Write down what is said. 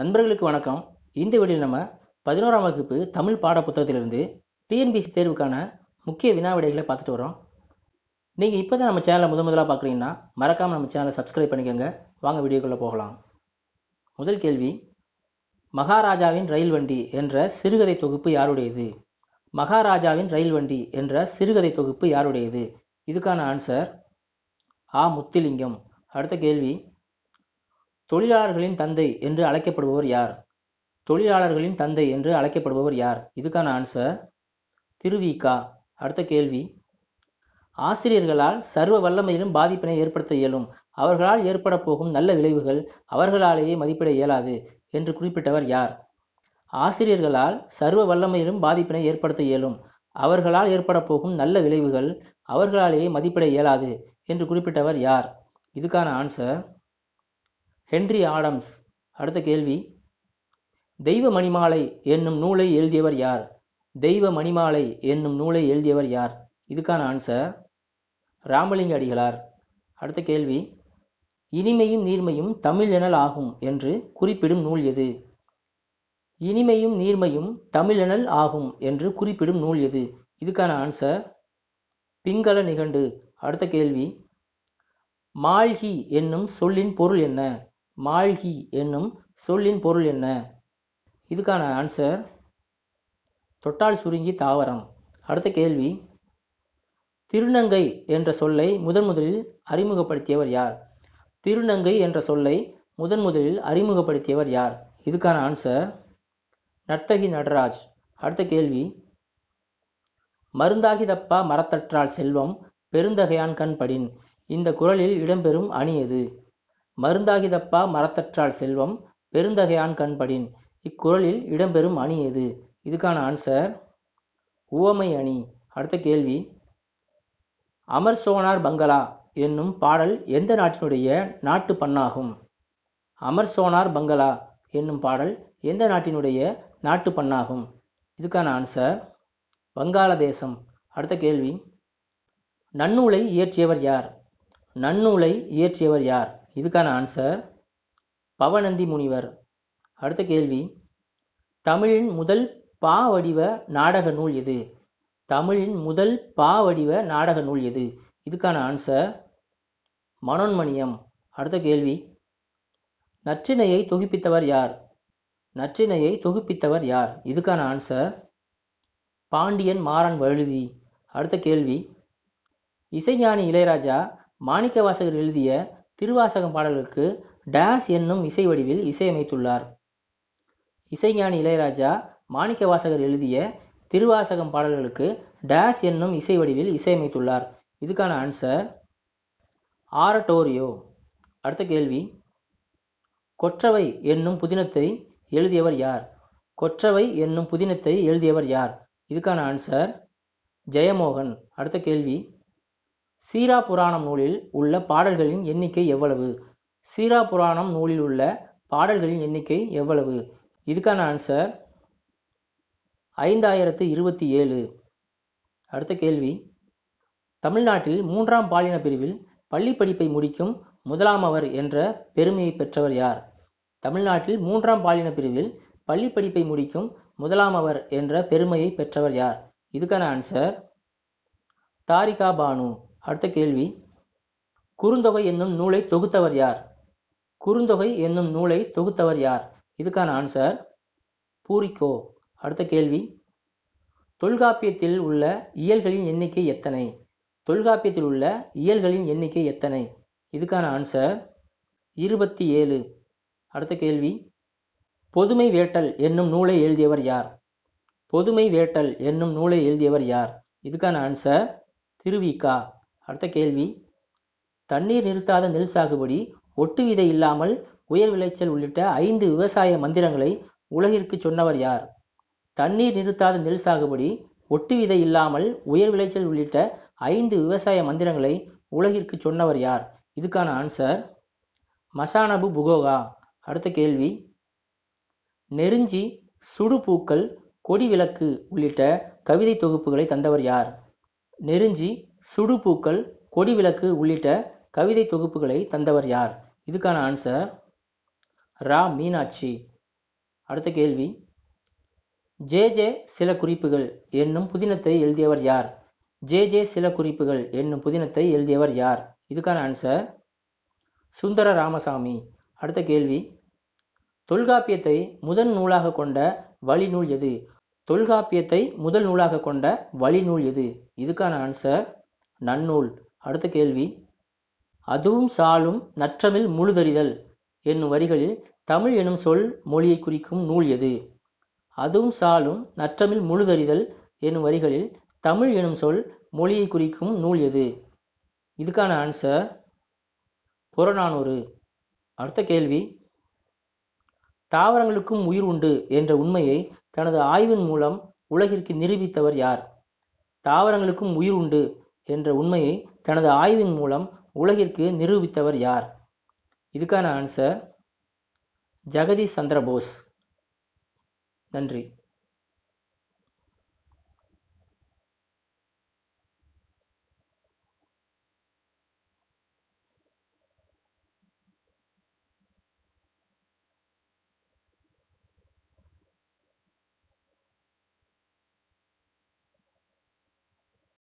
நண்பர்களுக்கு வணக்கம் இந்த வீடியோவில் நம்ம பதினோராம் வகுப்பு தமிழ் பாட புத்தகத்திலிருந்து டிஎன்பிசி தேர்வுக்கான முக்கிய வினா விடைகளை பார்த்துட்டு வரோம் நீங்கள் இப்போ தான் நம்ம சேனலை முத முதலாக பார்க்குறீங்கன்னா மறக்காமல் நம்ம சேனலை சப்ஸ்கிரைப் பண்ணிக்கோங்க வாங்க வீடியோக்குள்ளே போகலாம் முதல் கேள்வி மகாராஜாவின் ரயில் வண்டி என்ற சிறுகதை தொகுப்பு யாருடையது மகாராஜாவின் ரயில் வண்டி என்ற சிறுகதை தொகுப்பு யாருடையது இதுக்கான ஆன்சர் ஆ முத்துலிங்கம் அடுத்த கேள்வி தொழிலாளர்களின் தந்தை என்று அழைக்கப்படுபவர் யார் தொழிலாளர்களின் தந்தை என்று அழைக்கப்படுபவர் யார் இதுக்கான ஆன்சர் திருவிகா அடுத்த கேள்வி ஆசிரியர்களால் சர்வ வல்லமையிலும் பாதிப்பினை ஏற்படுத்த இயலும் அவர்களால் ஏற்பட போகும் நல்ல விளைவுகள் அவர்களாலேயே மதிப்பிட இயலாது என்று குறிப்பிட்டவர் யார் ஆசிரியர்களால் சர்வ வல்லமையிலும் பாதிப்பினை ஏற்படுத்த இயலும் அவர்களால் ஏற்பட போகும் நல்ல விளைவுகள் அவர்களாலேயே மதிப்பிட இயலாது என்று குறிப்பிட்டவர் யார் இதுக்கான ஆன்சர் ஹென்றி ஆடம்ஸ் அடுத்த கேள்வி தெய்வ மணிமாலை என்னும் நூலை எழுதியவர் யார் தெய்வ மணிமாலை என்னும் நூலை எழுதியவர் யார் இதுக்கான ஆன்சர் ராமலிங்க அடிகளார் அடுத்த கேள்வி இனிமையும் நீர்மையும் தமிழ் எனல் ஆகும் என்று குறிப்பிடும் நூல் எது இனிமையும் நீர்மையும் தமிழ் எனல் ஆகும் என்று குறிப்பிடும் நூல் எது இதுக்கான ஆன்சர் பிங்கள நிகண்டு அடுத்த கேள்வி மாழ்கி என்னும் சொல்லின் பொருள் என்ன மாழ்கி என்னும் சொல்லின் பொருள் என்ன இதுக்கான ஆன்சர் தொட்டால் சுருங்கி தாவரம் அடுத்த கேள்வி திருநங்கை என்ற சொல்லை முதன் முதலில் அறிமுகப்படுத்தியவர் யார் திருநங்கை என்ற சொல்லை முதன் முதலில் அறிமுகப்படுத்தியவர் யார் இதுக்கான ஆன்சர் நர்த்தகி நடராஜ் அடுத்த கேள்வி மருந்தாகிதப்பா மரத்தற்றால் செல்வம் பெருந்தகையான் கண் படின் இந்த குரலில் இடம்பெறும் அணி எது மருந்தாகிதப்பா மரத்தற்றால் செல்வம் பெருந்தகையான் கண்படின் இக்குறளில் இடம்பெறும் அணி எது இதுக்கான ஆன்சர் உவமை அணி அடுத்த கேள்வி அமர் சோனார் பங்களா என்னும் பாடல் எந்த நாட்டினுடைய நாட்டு பண்ணாகும் அமர் சோனார் பங்களா என்னும் பாடல் எந்த நாட்டினுடைய நாட்டு பண்ணாகும் இதுக்கான ஆன்சர் வங்காளதேசம் அடுத்த கேள்வி நன்னூலை இயற்றியவர் யார் நன்னூலை இயற்றியவர் யார் இதுக்கான ஆன்சர் பவநந்தி முனிவர் அடுத்த கேள்வி தமிழின் முதல் பா வடிவ நாடக நூல் எது தமிழின் முதல் பா வடிவ நாடக நூல் எது இதுக்கான ஆன்சர் மனோன்மணியம் அடுத்த கேள்வி நற்றினையை தொகுப்பித்தவர் யார் நற்றினையை தொகுப்பித்தவர் யார் இதுக்கான ஆன்சர் பாண்டியன் மாறன் வழுதி அடுத்த கேள்வி இசைஞானி இளையராஜா மாணிக்க வாசகர் எழுதிய திருவாசகம் பாடல்களுக்கு டான்ஸ் என்னும் இசை வடிவில் இசையமைத்துள்ளார் இசைஞானி இளையராஜா மாணிக்க வாசகர் எழுதிய திருவாசகம் பாடல்களுக்கு டாஸ் என்னும் இசை வடிவில் இசையமைத்துள்ளார் இதுக்கான ஆன்சர் ஆரட்டோரியோ அடுத்த கேள்வி கொற்றவை என்னும் புதினத்தை எழுதியவர் யார் கொற்றவை என்னும் புதினத்தை எழுதியவர் யார் இதுக்கான ஆன்சர் ஜெயமோகன் அடுத்த கேள்வி சீரா புராணம் நூலில் உள்ள பாடல்களின் எண்ணிக்கை எவ்வளவு சீரா புராணம் நூலில் உள்ள பாடல்களின் எண்ணிக்கை எவ்வளவு இதுக்கான ஆன்சர் ஐந்தாயிரத்து இருபத்தி ஏழு அடுத்த கேள்வி தமிழ்நாட்டில் மூன்றாம் பாலின பிரிவில் பள்ளி படிப்பை முடிக்கும் முதலாமவர் என்ற பெருமையை பெற்றவர் யார் தமிழ்நாட்டில் மூன்றாம் பாலின பிரிவில் பள்ளி படிப்பை முடிக்கும் முதலாமவர் என்ற பெருமையை பெற்றவர் யார் இதுக்கான ஆன்சர் தாரிகா பானு அடுத்த கேள்வி குறுந்தொகை என்னும் நூலை தொகுத்தவர் யார் குறுந்தொகை என்னும் நூலை தொகுத்தவர் யார் இதுக்கான ஆன்சர் பூரிக்கோ அடுத்த கேள்வி தொல்காப்பியத்தில் உள்ள இயல்களின் எண்ணிக்கை எத்தனை தொல்காப்பியத்தில் உள்ள இயல்களின் எண்ணிக்கை எத்தனை இதுக்கான ஆன்சர் இருபத்தி ஏழு அடுத்த கேள்வி பொதுமை வேட்டல் என்னும் நூலை எழுதியவர் யார் பொதுமை வேட்டல் என்னும் நூலை எழுதியவர் யார் இதுக்கான ஆன்சர் திருவிகா அடுத்த கேள்வி தண்ணீர் நிறுத்தாத நெல் சாகுபடி ஒட்டு விதை இல்லாமல் உயர் விளைச்சல் உள்ளிட்ட ஐந்து விவசாய மந்திரங்களை உலகிற்கு சொன்னவர் யார் தண்ணீர் நிறுத்தாத நெல் சாகுபடி ஒட்டு விதை இல்லாமல் உயர் விளைச்சல் உள்ளிட்ட ஐந்து விவசாய மந்திரங்களை உலகிற்கு சொன்னவர் யார் இதுக்கான ஆன்சர் மசானபு புகோகா அடுத்த கேள்வி நெருஞ்சி சுடுபூக்கள் கொடி விளக்கு உள்ளிட்ட கவிதை தொகுப்புகளை தந்தவர் யார் நெருஞ்சி சுடுபூக்கள் கொடி விளக்கு உள்ளிட்ட கவிதை தொகுப்புகளை தந்தவர் யார் இதுக்கான ஆன்சர் ரா மீனாட்சி அடுத்த கேள்வி ஜே ஜே சில குறிப்புகள் என்னும் புதினத்தை எழுதியவர் யார் ஜே ஜே சில குறிப்புகள் என்னும் புதினத்தை எழுதியவர் யார் இதுக்கான ஆன்சர் சுந்தர ராமசாமி அடுத்த கேள்வி தொல்காப்பியத்தை முதல் நூலாக கொண்ட வழிநூல் எது தொல்காப்பியத்தை முதல் நூலாக கொண்ட வழிநூல் எது இதுக்கான ஆன்சர் நன்னூல் அடுத்த கேள்வி அதுவும் சாலும் நற்றமில் முழுதறிதல் என்னும் வரிகளில் தமிழ் எனும் சொல் மொழியை குறிக்கும் நூல் எது அதுவும் சாலும் நற்றமில் முழுதறிதல் என்னும் வரிகளில் தமிழ் எனும் சொல் மொழியை குறிக்கும் நூல் எது இதுக்கான ஆன்சர் புறநானூறு அடுத்த கேள்வி தாவரங்களுக்கும் உயிர் உண்டு என்ற உண்மையை தனது ஆய்வின் மூலம் உலகிற்கு நிரூபித்தவர் யார் தாவரங்களுக்கும் உயிர் உண்டு என்ற உண்மையை தனது ஆய்வின் மூலம் உலகிற்கு நிரூபித்தவர் யார் இதுக்கான ஆன்சர் ஜெகதீஷ் சந்திரபோஸ் நன்றி